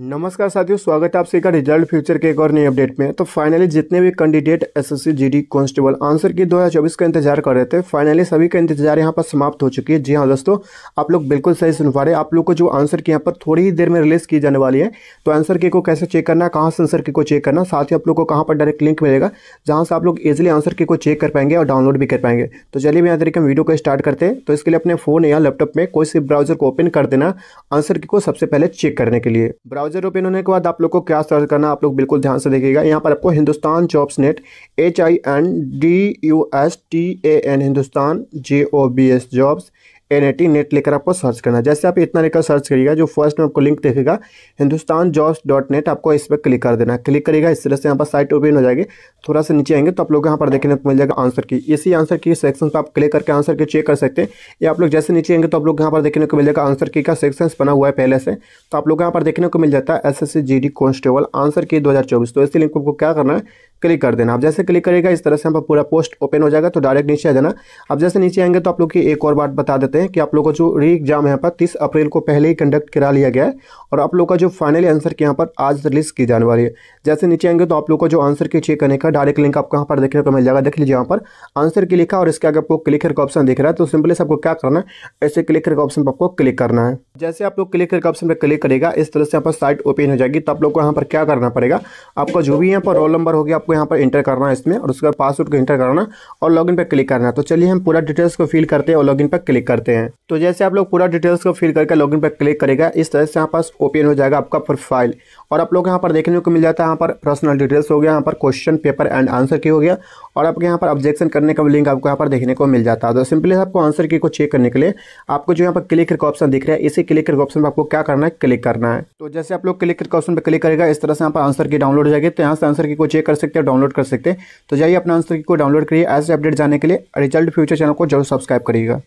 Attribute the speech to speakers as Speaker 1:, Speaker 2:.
Speaker 1: नमस्कार साथियों स्वागत है आप सभी का रिजल्ट फ्यूचर के एक और नई अपडेट में तो फाइनली जितने भी candidate SSC GD constable answer key 2024 का इंतजार कर रहे थे फाइनली सभी का इंतजार यहां पर समाप्त हो चुकी है जी हाँ दोस्तों आप लोग बिल्कुल सही सुन पा रहे आप लोग को जो आंसर की यहाँ पर थोड़ी ही देर में रिलीज की जाने वाली है तो आंसर के को कैसे चेक करना कहाँ से आंसर के को चेक करना साथ ही आप लोग को कहाँ पर डायरेक्ट लिंक मिलेगा जहाँ से आप लोग ईजिली आंसर के को चेक कर पाएंगे और डाउनलोड भी कर पाएंगे तो चलिए मैं तरीके वीडियो को स्टार्ट करते हैं तो इसके लिए अपने फोन या लैपटॉप में कोई से ब्राउजर को ओपन कर देना आंसर के को सबसे पहले चेक करने के लिए ब्राउज ब्राउजर ओपन होने के बाद आप लोग को क्या सर्च करना आप लोग बिल्कुल ध्यान से देखिएगा यहाँ पर आपको Hindustan jobs net H I N D U S T A N Hindustan J O B S jobs N I T net लेकर आपको सर्च करना है जैसे आप इतना लेकर सर्च करिएगा जो फर्स्ट में आपको लिंक देखेगा हिंदुस्तान जॉब्स डॉट नेट आपको इस पर क्लिक कर देना क्लिक करेगा इस तरह से यहाँ पर साइट ओपन हो जाएगी थोड़ा सा नीचे आएंगे तो आप लोग यहाँ पर देखने को मिल जाएगा आंसर की इसी आंसर की सेक्शन पर आप क्लिक करके आंसर की चेक कर सकते हैं या आप लोग जैसे नीचे आएंगे तो आप लोग यहाँ पर देखने को मिल जाएगा आंसर की का सेक्शन बना हुआ है पहले से तो आप लोग यहाँ पर देखने को मिल जाता है S S C G D constable answer key दो हज़ार चौबीस तो इसी लिंक को क्या करना है क्लिक कर देना आप जैसे क्लिक करेगा इस तरह से यहाँ पर पूरा पोस्ट ओपन हो जाएगा तो डायरेक्ट नीचे आ जाना आप जैसे नीचे आएंगे तो आप लोग की एक और बात बता देते हैं करते हैं कि आप लोग का जो री एग्जाम यहाँ पर तीस अप्रैल को पहले ही कंडक्ट करा लिया गया है और आप लोग का जो फाइनल आंसर की यहाँ पर आज रिलीज की जाने वाली है जैसे नीचे आएंगे तो आप लोग का जो आंसर के चेक करने का डायरेक्ट लिंक आपको यहाँ पर देखने को मिल जाएगा देख लीजिए यहाँ पर आंसर के लिखा और इसके आगे आपको क्लिकर का ऑप्शन दिख रहा है तो सिंपली से आपको क्या करना है ऐसे क्लिकर का ऑप्शन पर आपको क्लिक करना है जैसे आप लोग क्लिकर का ऑप्शन पर क्लिक करेगा इस तरह से यहाँ पर साइट ओपन हो जाएगी तो आप लोग को यहाँ पर क्या करना पड़ेगा आपका जो भी यहाँ पर रोल नंबर होगी आपको यहाँ पर इंटर करना है इसमें और उसके बाद पासवर्ड को इंटर करना और लॉगिन पर क्लिक करना है तो चलिए हम पूरा डिटेल्स को फिल करते हैं और लॉगिन पर क्लिक करते हैं करते हैं तो जैसे आप लोग पूरा डिटेल्स को फिल करके लॉगिन पर क्लिक करेगा इस तरह से यहाँ पास ओपन हो जाएगा आपका प्रोफाइल और आप लोग यहाँ पर देखने को मिल जाता है यहाँ पर पर्सनल डिटेल्स हो गया यहाँ पर क्वेश्चन पेपर एंड आंसर की हो गया और आपके यहाँ पर ऑब्जेक्शन करने का लिंक आपको यहाँ पर देखने को मिल जाता है तो सिंपली आपको आंसर की को चेक करने के लिए आपको जो यहाँ पर क्लिक करके ऑप्शन दिख रहा है इसी क्लिक करके ऑप्शन पर आपको क्या करना है क्लिक करना है तो जैसे आप लोग क्लिक करके ऑप्शन पर क्लिक करेगा इस तरह से यहाँ पर आंसर की डाउनलोड हो जाएगी तो यहाँ से आंसर की को चेक कर सकते हैं डाउनलोड कर सकते हैं तो जाइए अपना आंसर की को डाउनलोड करिए ऐसे अपडेट जाने के लिए रिजल्ट फ्यूचर चैनल को जरूर सब्सक्राइब करिएगा